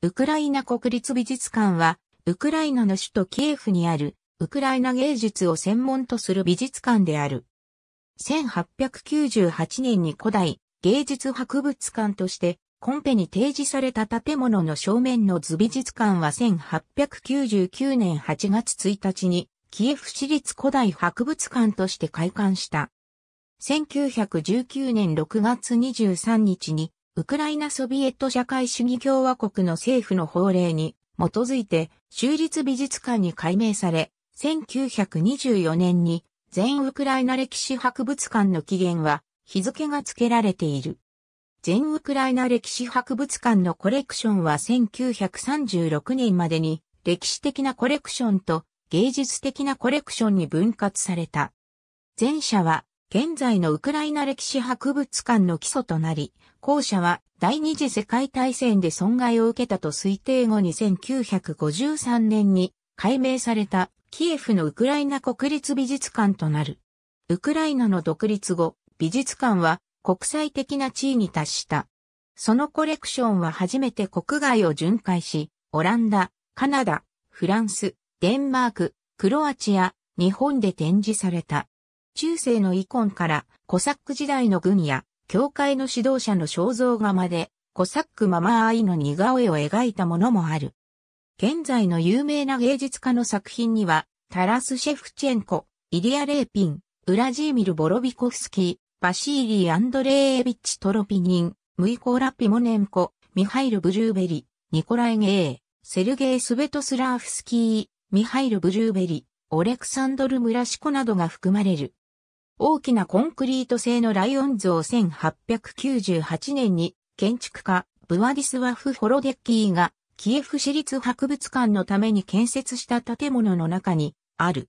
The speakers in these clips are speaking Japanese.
ウクライナ国立美術館は、ウクライナの首都キエフにある、ウクライナ芸術を専門とする美術館である。1898年に古代芸術博物館として、コンペに提示された建物の正面の図美術館は1899年8月1日に、キエフ市立古代博物館として開館した。1919年6月23日にウクライナソビエト社会主義共和国の政府の法令に基づいて州立美術館に改名され、1924年に全ウクライナ歴史博物館の起源は日付が付けられている。全ウクライナ歴史博物館のコレクションは1936年までに歴史的なコレクションと芸術的なコレクションに分割された。前者は現在のウクライナ歴史博物館の基礎となり、校舎は第二次世界大戦で損害を受けたと推定後に1953年に改名されたキエフのウクライナ国立美術館となる。ウクライナの独立後、美術館は国際的な地位に達した。そのコレクションは初めて国外を巡回し、オランダ、カナダ、フランス、デンマーク、クロアチア、日本で展示された。中世の遺恨からコサック時代の軍や教会の指導者の肖像画までコサックママアイの似顔絵を描いたものもある。現在の有名な芸術家の作品にはタラス・シェフチェンコ、イリア・レーピン、ウラジーミル・ボロビコフスキー、バシーリー・アンドレービッチ・トロピニン、ムイコラ・ピモネンコ、ミハイル・ブルーベリ、ニコライ・ゲー、セルゲイ・スベトスラーフスキー、ミハイル・ブルーベリ、オレクサンドル・ムラシコなどが含まれる。大きなコンクリート製のライオン像1898年に建築家ブワディスワフ・ホロデッキーがキエフ市立博物館のために建設した建物の中にある。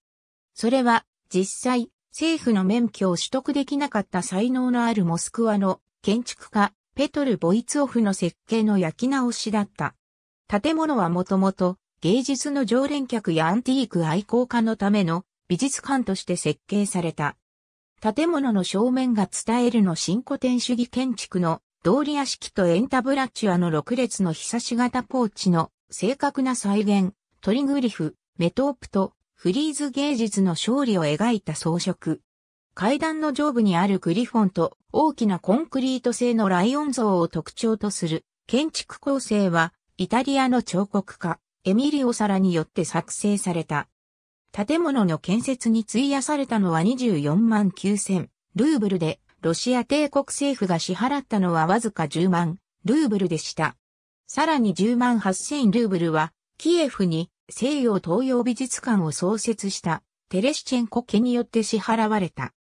それは実際政府の免許を取得できなかった才能のあるモスクワの建築家ペトル・ボイツオフの設計の焼き直しだった。建物はもともと芸術の常連客やアンティーク愛好家のための美術館として設計された。建物の正面が伝えるの新古典主義建築の通り屋敷とエンタブラチュアの6列のひさし型ポーチの正確な再現、トリグリフ、メトープとフリーズ芸術の勝利を描いた装飾。階段の上部にあるグリフォンと大きなコンクリート製のライオン像を特徴とする建築構成はイタリアの彫刻家エミリオ・サラによって作成された。建物の建設に費やされたのは24万9000ルーブルで、ロシア帝国政府が支払ったのはわずか10万ルーブルでした。さらに10万8000ルーブルは、キエフに西洋東洋美術館を創設したテレシチェンコ家によって支払われた。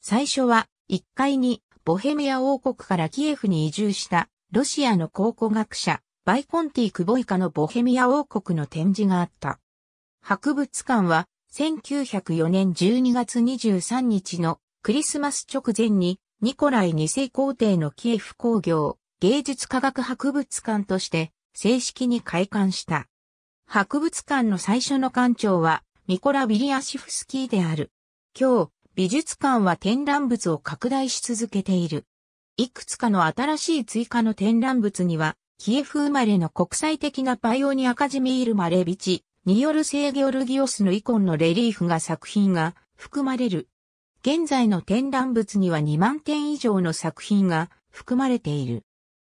最初は1階にボヘミア王国からキエフに移住したロシアの考古学者バイコンティ・クボイカのボヘミア王国の展示があった。博物館は1904年12月23日のクリスマス直前にニコライ2世皇帝のキエフ工業芸術科学博物館として正式に開館した。博物館の最初の館長はミコラ・ビリアシフスキーである。今日、美術館は展覧物を拡大し続けている。いくつかの新しい追加の展覧物には、キエフ生まれの国際的なパイオニアカジミール・マレビチ、による聖ギョルギオスのイコンのレリーフが作品が含まれる。現在の展覧物には2万点以上の作品が含まれている。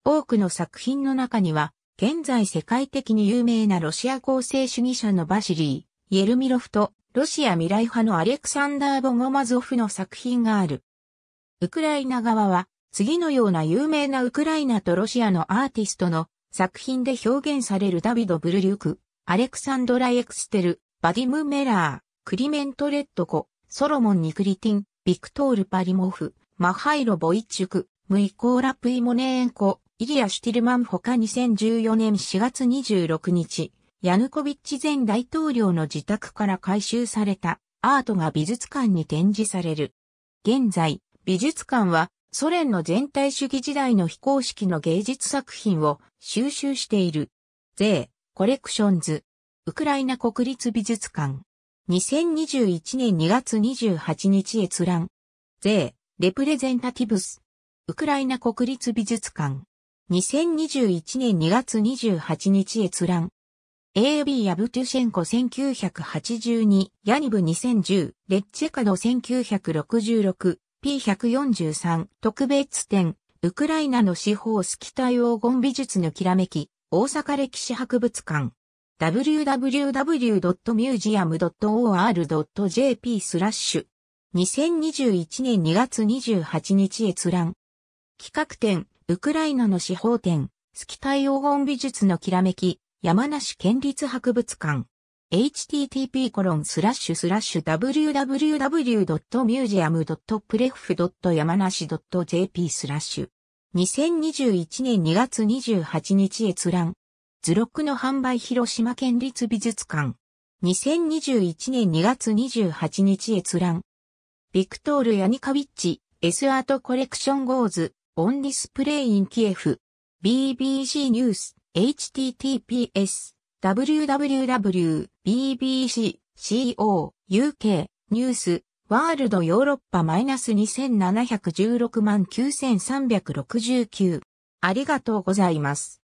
多くの作品の中には、現在世界的に有名なロシア構成主義者のバシリー、イェルミロフと、ロシア未来派のアレクサンダー・ボゴマゾフの作品がある。ウクライナ側は、次のような有名なウクライナとロシアのアーティストの作品で表現されるダビド・ブルリュク、アレクサンドラ・エクステル、バディム・メラー、クリメント・レッドコ、ソロモン・ニクリティン、ビクトール・パリモフ、マハイロ・ボイチュク、ムイコーラ・プイモネーンコ、イリア・シュティルマン他2014年4月26日、ヤヌコビッチ前大統領の自宅から回収されたアートが美術館に展示される。現在、美術館はソ連の全体主義時代の非公式の芸術作品を収集している。税コレクションズ、ウクライナ国立美術館。2021年2月28日閲覧。税、レプレゼンタティブス。ウクライナ国立美術館。2021年2月28日閲覧。AB ヤブトゥシェンコ1982、ヤニブ2010、レッチェカド1966、P143、特別展、ウクライナの司法スキタイ黄金美術のきらめき、大阪歴史博物館 www.museum.or.jp スラッシュ2021年2月28日閲覧企画展ウクライナの司法展スキタイ黄金美術のきらめき山梨県立博物館 http コロンスラッシュスラッシュ www.museum.pref.yamanashi.jp スラッシュ2021年2月28日閲覧。図録の販売広島県立美術館。2021年2月28日閲覧。ビクトール・ヤニカビッチ、S アートコレクションゴーズ、オンディスプレイインキエフ。BBC ニュース、https、www.bbc.co.uk ニュースワールドヨーロッパ -2716 万9369。ありがとうございます。